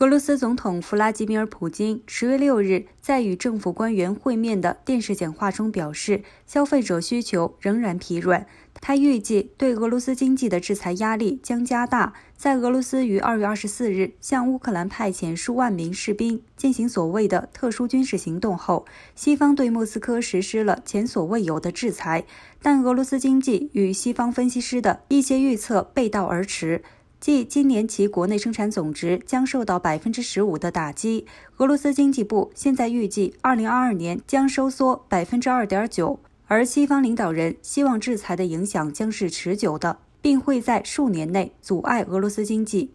俄罗斯总统弗拉基米尔·普京十月六日在与政府官员会面的电视讲话中表示，消费者需求仍然疲软。他预计，对俄罗斯经济的制裁压力将加大。在俄罗斯于二月二十四日向乌克兰派遣数万名士兵进行所谓的“特殊军事行动”后，西方对莫斯科实施了前所未有的制裁。但俄罗斯经济与西方分析师的一些预测背道而驰。即今年其国内生产总值将受到百分之十五的打击。俄罗斯经济部现在预计，二零二二年将收缩百分之二点九，而西方领导人希望制裁的影响将是持久的，并会在数年内阻碍俄罗斯经济。